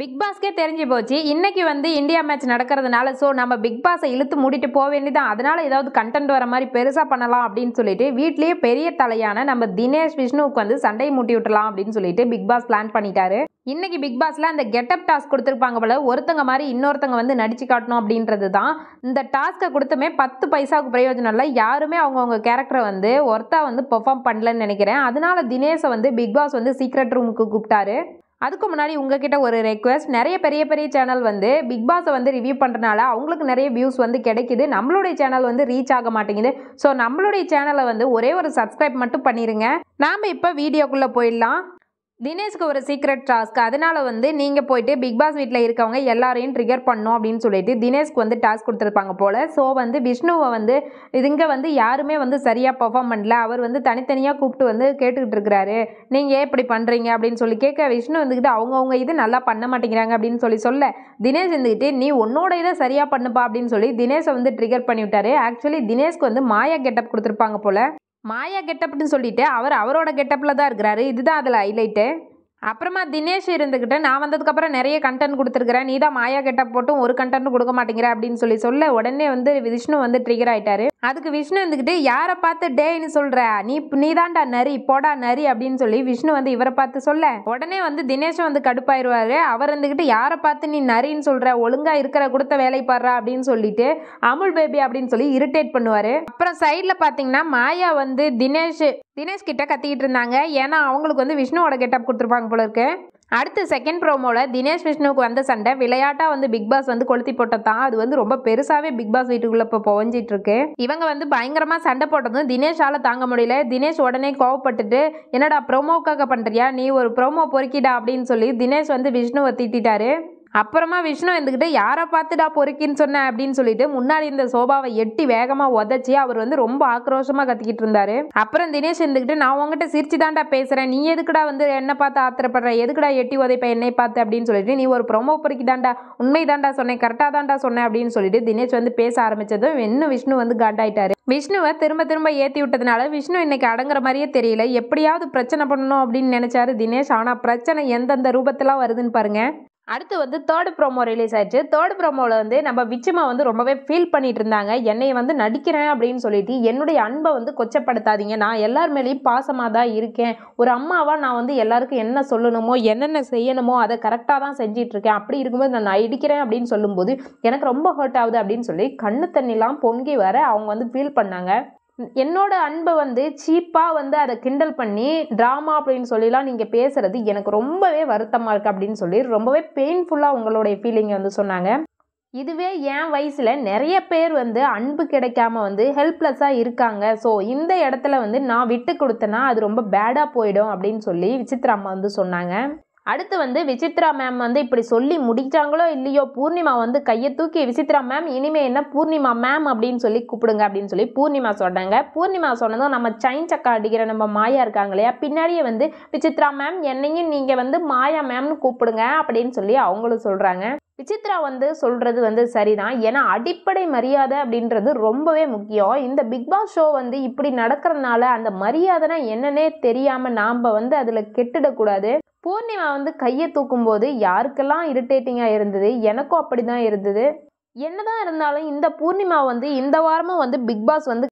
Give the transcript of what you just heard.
big பாஸ்க்கே தெரிஞ்சு போச்சு இன்றைக்கி வந்து இந்தியா மேட்ச் நடக்கிறதுனால ஸோ நம்ம பிக் பாஸை இழுத்து மூடிட்டு போக வேண்டியதான் அதனால் ஏதாவது கண்டென்ட் வர மாதிரி பெருசாக பண்ணலாம் அப்படின்னு சொல்லிட்டு வீட்லேயே பெரிய தலையான நம்ம தினேஷ் விஷ்ணுவுக்கு வந்து சண்டை மூட்டி விட்டலாம் அப்படின்னு சொல்லிட்டு பிக் பாஸ் பிளான் பண்ணிட்டாரு இன்றைக்கி பிக் பாஸில் அந்த கெட்டப் டாஸ்க் கொடுத்துருப்பாங்க போல ஒருத்தங்க மாதிரி இன்னொருத்தங்க வந்து நடிச்சு காட்டணும் அப்படின்றது தான் இந்த டாஸ்க்கை கொடுத்துமே பத்து பைசாவுக்கு பிரயோஜனம் இல்லை யாருமே அவங்கவுங்க கேரக்டரை வந்து ஒருத்தா வந்து பெர்ஃபார்ம் பண்ணலன்னு நினைக்கிறேன் அதனால தினேஷை வந்து பிக் பாஸ் வந்து சீக்ரெட் ரூமுக்கு கூப்பிட்டாரு அதுக்கு முன்னாடி உங்ககிட்ட ஒரு ரெக்வஸ்ட் நிறைய பெரிய பெரிய சேனல் வந்து பிக் பாஸை வந்து ரிவ்யூ பண்ணுறனால அவங்களுக்கு நிறைய வியூஸ் வந்து கிடைக்குது நம்மளுடைய சேனல் வந்து ரீச் ஆக மாட்டேங்குது ஸோ நம்மளுடைய சேனலை வந்து ஒரே ஒரு சப்ஸ்கிரைப் மட்டும் பண்ணிடுங்க நாம் இப்போ வீடியோக்குள்ளே போயிடலாம் தினேஷ்க்கு ஒரு சீக்ரெட் டாஸ்க் அதனால் வந்து நீங்கள் போயிட்டு பிக் பாஸ் வீட்டில் இருக்கவங்க எல்லாரையும் ட்ரிகர் பண்ணும் அப்படின்னு சொல்லிட்டு தினேஷ்க்கு வந்து டாஸ்க் கொடுத்துருப்பாங்க போல் ஸோ வந்து விஷ்ணுவை வந்து இதுங்க வந்து யாருமே வந்து சரியாக பர்ஃபார்ம் பண்ணல அவர் வந்து தனித்தனியாக கூப்பிட்டு வந்து கேட்டுக்கிட்டு இருக்கிறாரு நீங்கள் ஏன் இப்படி பண்ணுறீங்க அப்படின்னு சொல்லி கேட்க விஷ்ணு வந்துக்கிட்டு அவங்கவுங்க இது நல்லா பண்ண மாட்டேங்கிறாங்க அப்படின்னு சொல்லி சொல்ல தினேஷ் இருந்துக்கிட்டு நீ உன்னோட இதை சரியாக பண்ணுப்பா அப்படின்னு சொல்லி தினேஷை வந்து ட்ரிகர் பண்ணிவிட்டாரு ஆக்சுவலி தினேஷ்க்கு வந்து மாயா கெட்டப் கொடுத்துருப்பாங்க போல் மாயா கெட்டப்னு சொல்லிட்டு அவர் அவரோட கெட்டப்பில் தான் இருக்கிறாரு இதுதான் அதில் ஹைலைட்டு அப்புறமா தினேஷ் இருந்துக்கிட்டு நான் வந்ததுக்கப்புறம் நிறைய கண்டென்ட் கொடுத்துருக்குறேன் நீ தான் மாயா கெட்டப் போட்டும் ஒரு கண்டென்ட் கொடுக்க மாட்டேங்கிற அப்படின்னு சொல்லி சொல்ல உடனே வந்து விஷ்ணு வந்து ட்ரிகர் ஆகிட்டாரு அதுக்கு விஷ்ணு வந்துக்கிட்டு யாரை பார்த்து டேன்னு சொல்கிற நீ நீ தான்டா நரி போடா நரி அப்படின்னு சொல்லி விஷ்ணு வந்து இவரை பார்த்து சொல்ல உடனே வந்து தினேஷும் வந்து கடுப்பாயிருவாரு அவர் வந்துக்கிட்டு யாரை பார்த்து நீ நரின்னு சொல்கிற ஒழுங்காக இருக்கிற கொடுத்த வேலை பாடுறா அப்படின்னு சொல்லிட்டு அமுல் பேபி அப்படின்னு சொல்லி இரிட்டேட் பண்ணுவார் அப்புறம் சைடில் பாத்தீங்கன்னா மாயா வந்து தினேஷ் தினேஷ் கிட்ட கத்திக்கிட்டு இருந்தாங்க ஏன்னா அவங்களுக்கு வந்து விஷ்ணுவோட கெட்டப் கொடுத்துருப்பாங்க போல இருக்கு அடுத்து செகண்ட் ப்ரோமோவில் தினேஷ் விஷ்ணுவுக்கு வந்த சண்டை விளையாட்டாக வந்து பிக் பாஸ் வந்து கொளுத்தி போட்டது தான் அது வந்து ரொம்ப பெருசாகவே பிக் பாஸ் வீட்டுக்குள்ளே இப்போ புகஞ்சிட்டு இருக்கு இவங்க வந்து பயங்கரமாக சண்டை போட்டதும் தினேஷால் தாங்க முடியல தினேஷ் உடனே கோவப்பட்டுட்டு என்னடா ப்ரோமோக்காக பண்ணுறியா நீ ஒரு ப்ரோமோ பொறுக்கிடா அப்படின்னு சொல்லி தினேஷ் வந்து விஷ்ணுவை திட்டாரு அப்புறமா விஷ்ணு வந்துக்கிட்டு யாரை பார்த்துடா பொறுக்கின்னு சொன்ன அப்படின்னு சொல்லிட்டு முன்னாடி இந்த சோபாவை எட்டி வேகமாக உதச்சி அவர் வந்து ரொம்ப ஆக்ரோஷமாக கத்திக்கிட்டு இருந்தாரு அப்புறம் தினேஷ் இருந்துக்கிட்டு நான் உங்ககிட்ட சிரிச்சு தான்டா பேசுகிறேன் நீ எதுக்குடா வந்து என்ன பார்த்து ஆத்திரப்படுற எதுக்குடா எட்டி உதைப்ப என்னை பார்த்து அப்படின்னு சொல்லிட்டு நீ ஒரு ப்ரொமோ பொறுக்கி தாண்டா உண்மை தாண்டா சொன்னேன் கரெக்டாக தாண்டா சொன்னேன் அப்படின்னு சொல்லிட்டு தினேஷ் வந்து பேச ஆரம்பித்ததும் இன்னும் விஷ்ணு வந்து காட் விஷ்ணுவை திரும்ப திரும்ப ஏற்றி விட்டதுனால விஷ்ணு இன்னைக்கு அடங்குற மாதிரியே தெரியல எப்படியாவது பிரச்சனை பண்ணணும் அப்படின்னு நினைச்சாரு தினேஷ் ஆனால் பிரச்சனை எந்தெந்த ரூபத்தெலாம் வருதுன்னு பாருங்க அடுத்து வந்து தேர்ட் ப்ரோமோ ரிலீஸ் ஆயிடுச்சு தேர்ட் ப்ரோமோவில் வந்து நம்ம விச்சமா வந்து ரொம்பவே ஃபீல் பண்ணிட்டு இருந்தாங்க என்னை வந்து நடிக்கிறேன் அப்படின்னு சொல்லிட்டு என்னுடைய அன்பை வந்து கொச்சப்படுத்தாதீங்க நான் எல்லார் மேலேயும் பாசமாக தான் இருக்கேன் ஒரு அம்மாவாக நான் வந்து எல்லாருக்கும் என்ன சொல்லணுமோ என்னென்ன செய்யணுமோ அதை கரெக்டாக தான் செஞ்சிட்ருக்கேன் அப்படி இருக்கும்போது நான் நடிக்கிறேன் அப்படின்னு சொல்லும்போது எனக்கு ரொம்ப ஹர்ட் ஆகுது அப்படின்னு சொல்லி கண்ணு தண்ணிலாம் பொங்கி வர அவங்க வந்து ஃபீல் பண்ணாங்க என்னோட அன்பை வந்து சீப்பாக வந்து அதை கிண்டல் பண்ணி ட்ராமா அப்படின்னு சொல்லிலாம் நீங்கள் பேசுகிறது எனக்கு ரொம்பவே வருத்தமாக இருக்குது அப்படின்னு சொல்லி ரொம்பவே பெயின்ஃபுல்லாக உங்களுடைய ஃபீலிங்கை வந்து சொன்னாங்க இதுவே என் வயசில் நிறைய பேர் வந்து அன்பு கிடைக்காம வந்து ஹெல்ப்லெஸ்ஸாக இருக்காங்க ஸோ இந்த இடத்துல வந்து நான் விட்டு கொடுத்தேன்னா அது ரொம்ப பேடாக போயிடும் அப்படின்னு சொல்லி அம்மா வந்து சொன்னாங்க அடுத்து வந்து விசித்ரா மேம் வந்து இப்படி சொல்லி முடிச்சாங்களோ இல்லையோ பூர்ணிமா வந்து கையை தூக்கி விசித்ரா மேம் இனிமே என்ன பூர்ணிமா மேம் அப்படின்னு சொல்லி கூப்பிடுங்க அப்படின்னு சொல்லி பூர்ணிமா சொன்னாங்க பூர்ணிமா சொன்னதும் நம்ம சைன் சக்கா அடிக்கிற நம்ம மாயா இருக்காங்க இல்லையா பின்னாடியே வந்து விசித்ரா மேம் என்னையும் நீங்கள் வந்து மாயா மேம்னு கூப்பிடுங்க அப்படின்னு சொல்லி அவங்களும் சொல்கிறாங்க விசித்ரா வந்து சொல்கிறது வந்து சரிதான் ஏன்னா அடிப்படை மரியாதை அப்படின்றது ரொம்பவே முக்கியம் இந்த பிக் பாஸ் ஷோ வந்து இப்படி நடக்கிறதுனால அந்த மரியாதைனா என்னன்னே தெரியாமல் நாம் வந்து அதில் கெட்டுடக்கூடாது பூர்ணிமா வந்து கையை தூக்கும்போது யாருக்கெல்லாம் இரிட்டேட்டிங்காக இருந்தது எனக்கும் அப்படி தான் இருந்தது என்னதான் இருந்தாலும் இந்த பூர்ணிமா வந்து இந்த வாரமும் வந்து பிக் பாஸ் வந்து